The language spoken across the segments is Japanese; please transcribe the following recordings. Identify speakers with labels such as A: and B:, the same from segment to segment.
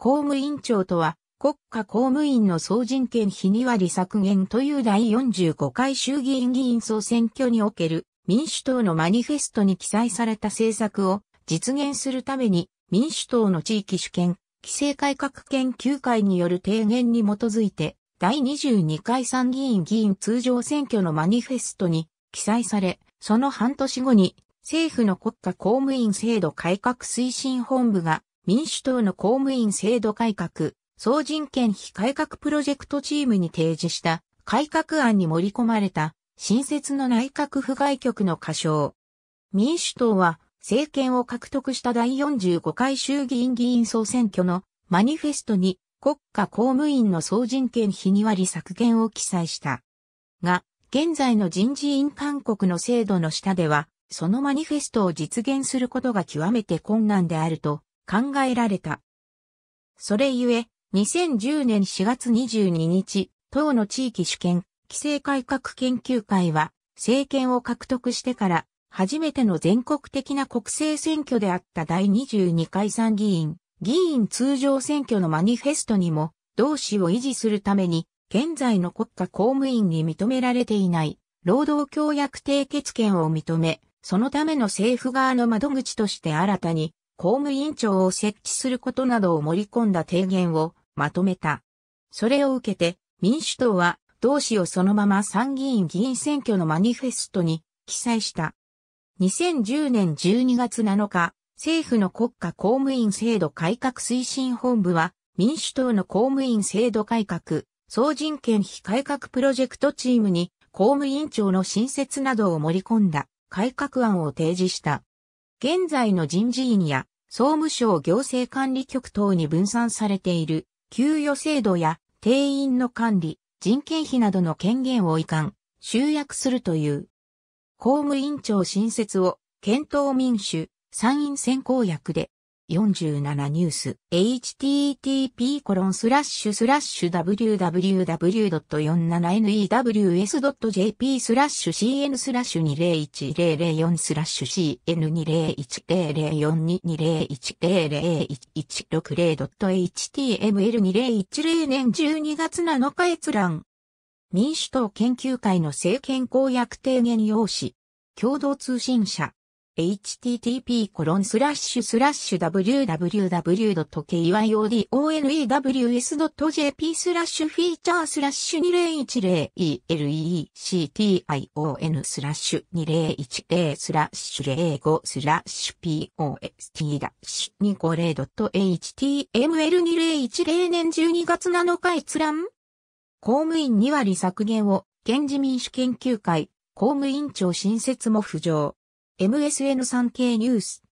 A: 公務員庁とは、国家公務員の総人権比2割削減という第45回衆議院議員総選挙における民主党のマニフェストに記載された政策を実現するために民主党の地域主権、規制改革研究会による提言に基づいて第22回参議院議員通常選挙のマニフェストに記載され、その半年後に政府の国家公務員制度改革推進本部が民主党の公務員制度改革、総人権費改革プロジェクトチームに提示した改革案に盛り込まれた新設の内閣府外局の過小。民主党は政権を獲得した第45回衆議院議員総選挙のマニフェストに国家公務員の総人権費2割削減を記載した。が、現在の人事院勧告の制度の下では、そのマニフェストを実現することが極めて困難であると考えられた。それゆえ、2010年4月22日、党の地域主権、規制改革研究会は、政権を獲得してから、初めての全国的な国政選挙であった第22回参議院、議員通常選挙のマニフェストにも、同志を維持するために、現在の国家公務員に認められていない、労働協約締結権を認め、そのための政府側の窓口として新たに、公務委員長を設置することなどを盛り込んだ提言をまとめた。それを受けて民主党は同氏をそのまま参議院議員選挙のマニフェストに記載した。2010年12月7日、政府の国家公務員制度改革推進本部は民主党の公務員制度改革、総人権非改革プロジェクトチームに公務委員長の新設などを盛り込んだ改革案を提示した。現在の人事院や総務省行政管理局等に分散されている給与制度や定員の管理、人件費などの権限を移管、集約するという。公務員庁新設を検討民主、参院選公約で47ニュース http コロンスラッシュスラッシュ www.47news.jp スラッシュ cn スラッシュ201004スラッシュ cn20104201010160.html2010 年12月7日閲覧民主党研究会の政権公約提言用紙共同通信社 h t t p w w w k y o d o n e w s j p スラッシュフィーチャースラッシュ 2010election スラッシュ2010スラッシュ05スラッシュ post-250.html2010 年12月7日閲覧公務員2割削減を、現地民主研究会、公務員庁新設も浮上。MSN3 k ニュース。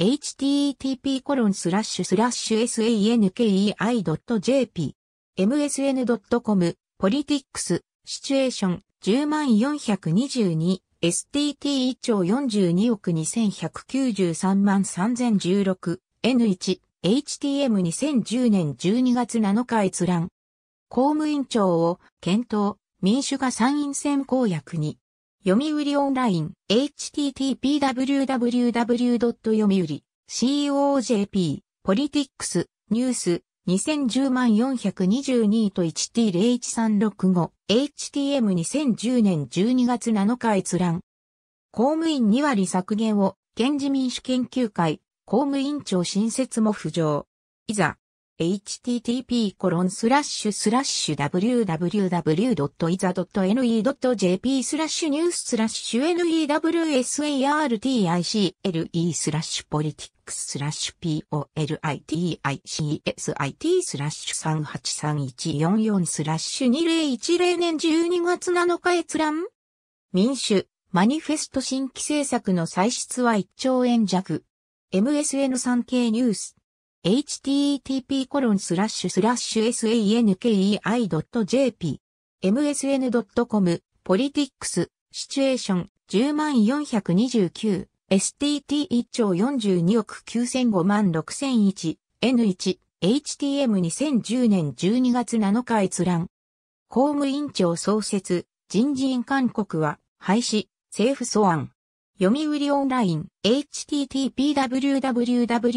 A: http://sankei.jp。msn.com、ポリティックス、シチュエーション、10422、STT 1兆42億2193万3016、N1、HTM2010 年12月7日閲覧。公務員庁を検討、民主化参院選公約に。読売オンライン、http://www. 読売 c o j p ポリティックス、ニュース、2010万422と 1T01365、HTM2010 年12月7日閲覧。公務員2割削減を、県自民主研究会、公務員庁新設も浮上。いざ。http://www.iza.ne.jp スラッシュニューススラッシュ n e w s a r t i c l e スラッシュポリティックススラッシュ politics i t スラッシュ383144スラッシュ2010年12月7日閲覧民主、マニフェスト新規政策の歳出は1兆円弱。MSN 産経ニュース http://sankei.jp、msn.com、ポリティックス、シチュエーション、10429、STT1 兆42億9005万6001、N1、HTM2010 年12月7日閲覧。公務委員長創設、人事院勧告は、廃止、政府素案。読売オンライン、http://www. 読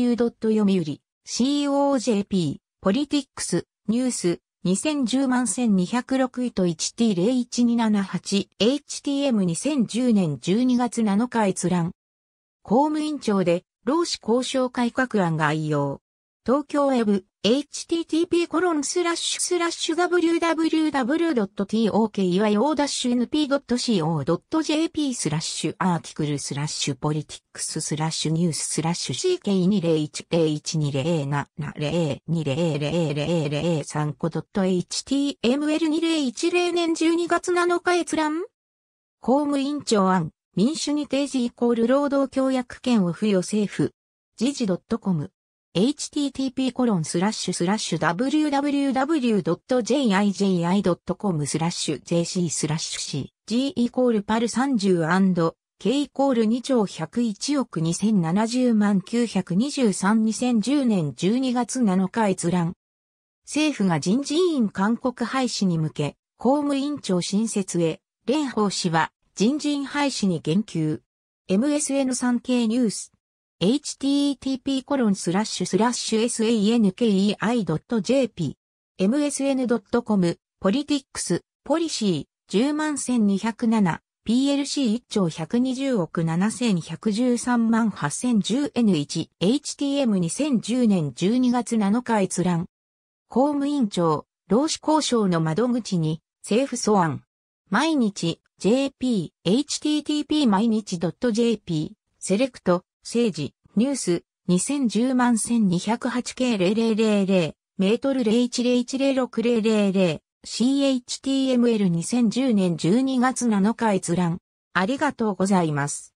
A: 売。COJP、ポリティックス、ニュース、2010万1206位と 1T01278、HTM2010 年12月7日閲覧。公務員庁で、労使交渉改革案が愛用。東京 Web、http://www.tokyo-np.co.jp スラッシュアーティクルスラッシュポリティックススラッシュニューススラッシュ ck201012002000003.html2010 年12月7日閲覧公務員長案、民主に定時イコール労働協約権を付与政府、時事 .com http://www.jiji.com スラッシュ jc スラッシュ c g イコールパル 30&k イコール2兆101億2070万9232010年12月7日閲覧。政府が人事委員勧告廃止に向け、公務委員長新設へ、蓮舫氏は人事院廃止に言及。MSN 産経ニュース。http://sankei.jp、msn.com、politics、ポリシー、10万1207、PLC1 兆120億7113万 8010N1、HTM2010 年12月7日閲覧。公務員庁、労使交渉の窓口に、政府素案。毎日、jp、http 毎日 .jp、セレクト、政治、ニュース、2010万1208 k 0000、メートル010106000、CHTML2010 年12月7日閲覧。ありがとうございます。